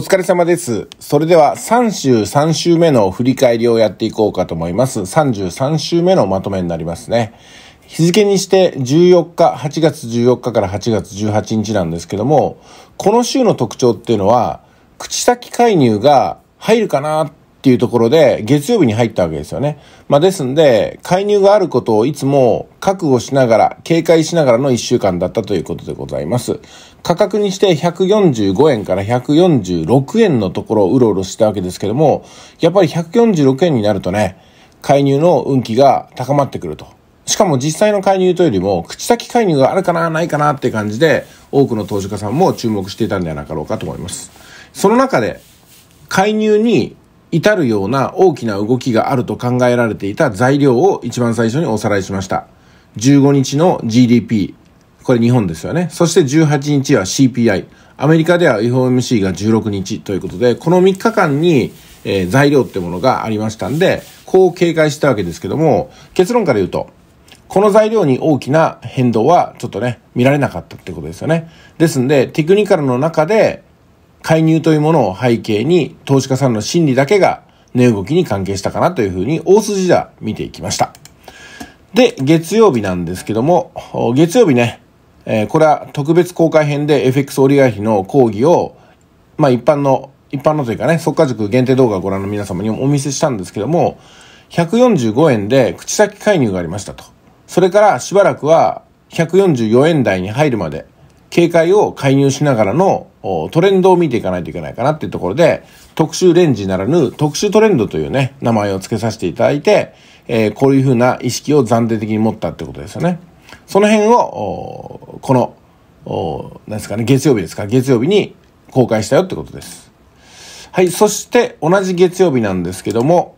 お疲れ様です。それでは3週3週目の振り返りをやっていこうかと思います。33週目のまとめになりますね。日付にして14日、8月14日から8月18日なんですけども、この週の特徴っていうのは、口先介入が入るかなっっていうところで、月曜日に入ったわけですよね。まあ、ですんで、介入があることをいつも覚悟しながら、警戒しながらの一週間だったということでございます。価格にして145円から146円のところをうろうろしたわけですけども、やっぱり146円になるとね、介入の運気が高まってくると。しかも実際の介入というよりも、口先介入があるかな、ないかなって感じで、多くの投資家さんも注目していたんではなかろうかと思います。その中で、介入に至るような大きな動きがあると考えられていた材料を一番最初におさらいしました。15日の GDP、これ日本ですよね。そして18日は CPI。アメリカでは FOMC が16日ということで、この3日間に、えー、材料ってものがありましたんで、こう警戒したわけですけども、結論から言うと、この材料に大きな変動はちょっとね、見られなかったってことですよね。ですんで、テクニカルの中で、介入というものを背景に投資家さんの心理だけが値動きに関係したかなというふうに大筋では見ていきました。で、月曜日なんですけども、月曜日ね、えー、これは特別公開編で FX オリガーヒの講義を、まあ一般の、一般のというかね、即価塾限定動画をご覧の皆様にお見せしたんですけども、145円で口先介入がありましたと。それからしばらくは144円台に入るまで警戒を介入しながらのトレンドを見ていかないといけないかなっていうところで、特殊レンジならぬ特殊トレンドというね、名前を付けさせていただいて、えー、こういうふうな意識を暫定的に持ったってことですよね。その辺を、この、何ですかね、月曜日ですか、月曜日に公開したよってことです。はい、そして同じ月曜日なんですけども、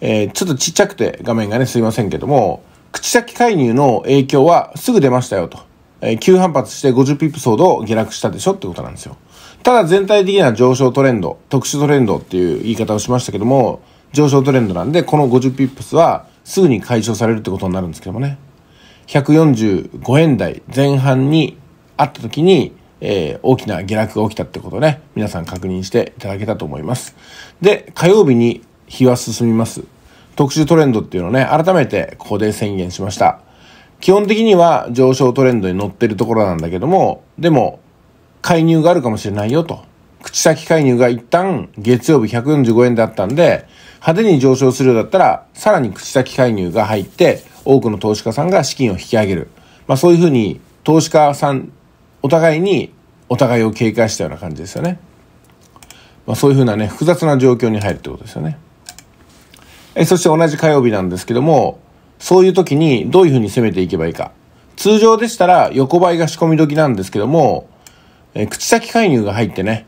えー、ちょっとちっちゃくて画面がね、すいませんけども、口先介入の影響はすぐ出ましたよと。え急反発して50ピプスを下落したでしょってことなんですよ。ただ全体的な上昇トレンド、特殊トレンドっていう言い方をしましたけども、上昇トレンドなんで、この50ピップスはすぐに解消されるってことになるんですけどもね。145円台前半にあった時に、えー、大きな下落が起きたってことね、皆さん確認していただけたと思います。で、火曜日に日は進みます。特殊トレンドっていうのをね、改めてここで宣言しました。基本的には上昇トレンドに乗ってるところなんだけども、でも、介入があるかもしれないよと。口先介入が一旦月曜日145円だったんで、派手に上昇するようだったら、さらに口先介入が入って、多くの投資家さんが資金を引き上げる。まあそういうふうに、投資家さん、お互いに、お互いを警戒したような感じですよね。まあそういうふうなね、複雑な状況に入るってことですよね。えそして同じ火曜日なんですけども、そういう時にどういうふうに攻めていけばいいか。通常でしたら横ばいが仕込み時なんですけども、え口先介入が入ってね、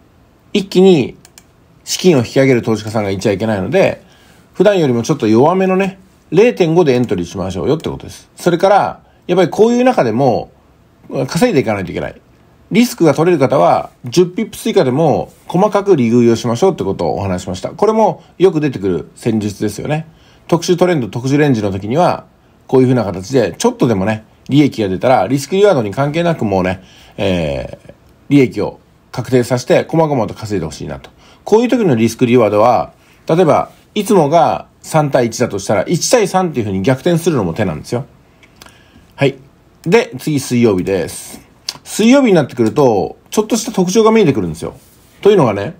一気に資金を引き上げる投資家さんがいちゃいけないので、普段よりもちょっと弱めのね、0.5でエントリーしましょうよってことです。それから、やっぱりこういう中でも稼いでいかないといけない。リスクが取れる方は10ピップス以下でも細かく利食いをしましょうってことをお話しました。これもよく出てくる戦術ですよね。特殊トレンド、特殊レンジの時には、こういう風な形で、ちょっとでもね、利益が出たら、リスクリワードに関係なくもうね、えー、利益を確定させて、細々と稼いでほしいなと。こういう時のリスクリワードは、例えば、いつもが3対1だとしたら、1対3っていう風に逆転するのも手なんですよ。はい。で、次水曜日です。水曜日になってくると、ちょっとした特徴が見えてくるんですよ。というのがね、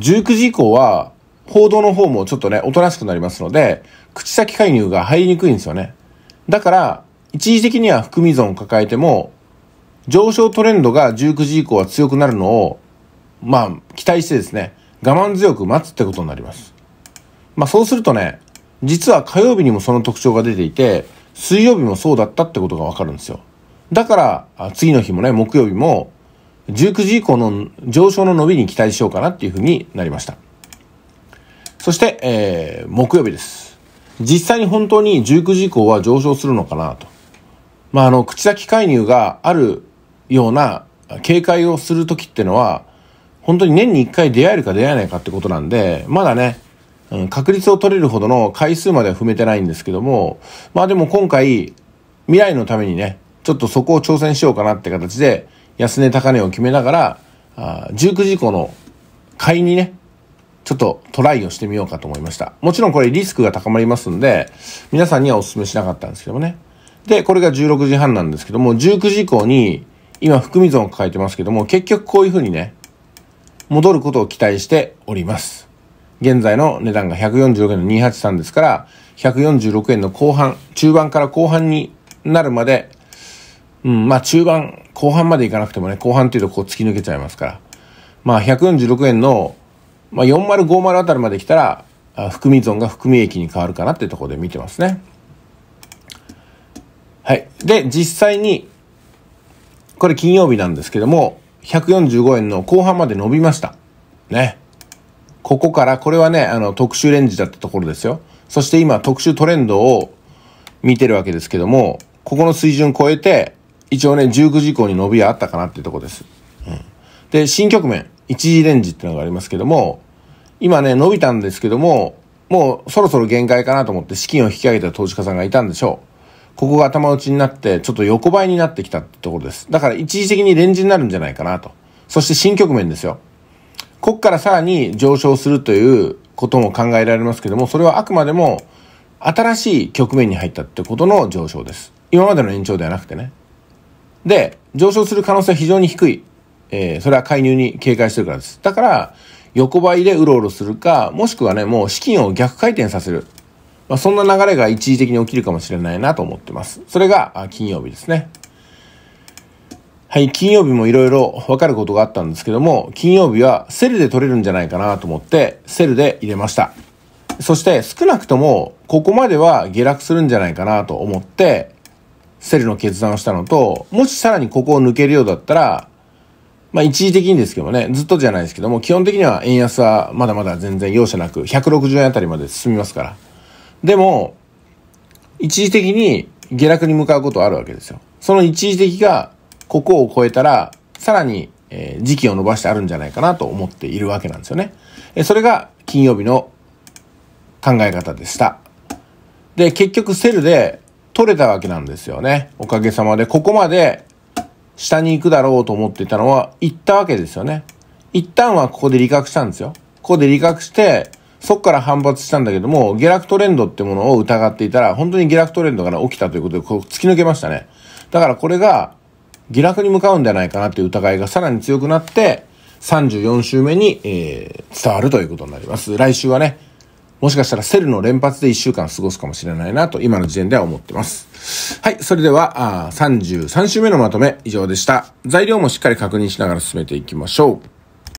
19時以降は、報道の方もちょっとね、おとなしくなりますので、口先介入が入りにくいんですよね。だから、一時的には含み損を抱えても、上昇トレンドが19時以降は強くなるのを、まあ、期待してですね、我慢強く待つってことになります。まあそうするとね、実は火曜日にもその特徴が出ていて、水曜日もそうだったってことがわかるんですよ。だから、次の日もね、木曜日も、19時以降の上昇の伸びに期待しようかなっていうふうになりました。そして、えー、木曜日です。実際に本当に19時以降は上昇するのかなと。まあ、あの、口先介入があるような警戒をする時ってのは、本当に年に1回出会えるか出会えないかってことなんで、まだね、確率を取れるほどの回数までは踏めてないんですけども、まあでも今回、未来のためにね、ちょっとそこを挑戦しようかなって形で、安値高値を決めながら、あ19時以降の買いにね、ちょっとトライをしてみようかと思いました。もちろんこれリスクが高まりますんで、皆さんにはお勧めしなかったんですけどもね。で、これが16時半なんですけども、19時以降に、今含み損を抱えてますけども、結局こういうふうにね、戻ることを期待しております。現在の値段が146円の283ですから、146円の後半、中盤から後半になるまで、うん、まあ中盤、後半までいかなくてもね、後半っていうとこう突き抜けちゃいますから。まあ146円のまあ、4050あたりまで来たら、含み損が含み益に変わるかなってところで見てますね。はい。で、実際に、これ金曜日なんですけども、145円の後半まで伸びました。ね。ここから、これはね、あの、特殊レンジだったところですよ。そして今、特殊トレンドを見てるわけですけども、ここの水準超えて、一応ね、19時以降に伸びはあったかなっていうところです。うん、で、新局面。一次レンジっていうのがありますけども、今ね、伸びたんですけども、もうそろそろ限界かなと思って資金を引き上げた投資家さんがいたんでしょう。ここが頭打ちになって、ちょっと横ばいになってきたってところです。だから一時的にレンジになるんじゃないかなと。そして新局面ですよ。こっからさらに上昇するということも考えられますけども、それはあくまでも新しい局面に入ったってことの上昇です。今までの延長ではなくてね。で、上昇する可能性は非常に低い。えー、それは介入に警戒してるからです。だから、横ばいでうろうろするか、もしくはね、もう資金を逆回転させる。まあ、そんな流れが一時的に起きるかもしれないなと思ってます。それが金曜日ですね。はい、金曜日もいろいろ分かることがあったんですけども、金曜日はセルで取れるんじゃないかなと思って、セルで入れました。そして少なくとも、ここまでは下落するんじゃないかなと思って、セルの決断をしたのと、もしさらにここを抜けるようだったら、まあ一時的にですけどもね、ずっとじゃないですけども、基本的には円安はまだまだ全然容赦なく、160円あたりまで進みますから。でも、一時的に下落に向かうことはあるわけですよ。その一時的が、ここを超えたら、さらに、え時期を伸ばしてあるんじゃないかなと思っているわけなんですよね。えそれが金曜日の考え方でした。で、結局セルで取れたわけなんですよね。おかげさまで、ここまで下に行くだろうと思っていたのは、行ったわけですよね。一旦はここで利確したんですよ。ここで利確して、そこから反発したんだけども、下落トレンドってものを疑っていたら、本当に下落トレンドが起きたということで、こう突き抜けましたね。だからこれが、下落に向かうんじゃないかなっていう疑いがさらに強くなって、34週目に、えー、伝わるということになります。来週はね、もしかしたらセルの連発で1週間過ごすかもしれないなと今の時点では思ってます。はい、それでは、あ33週目のまとめ以上でした。材料もしっかり確認しながら進めていきましょう。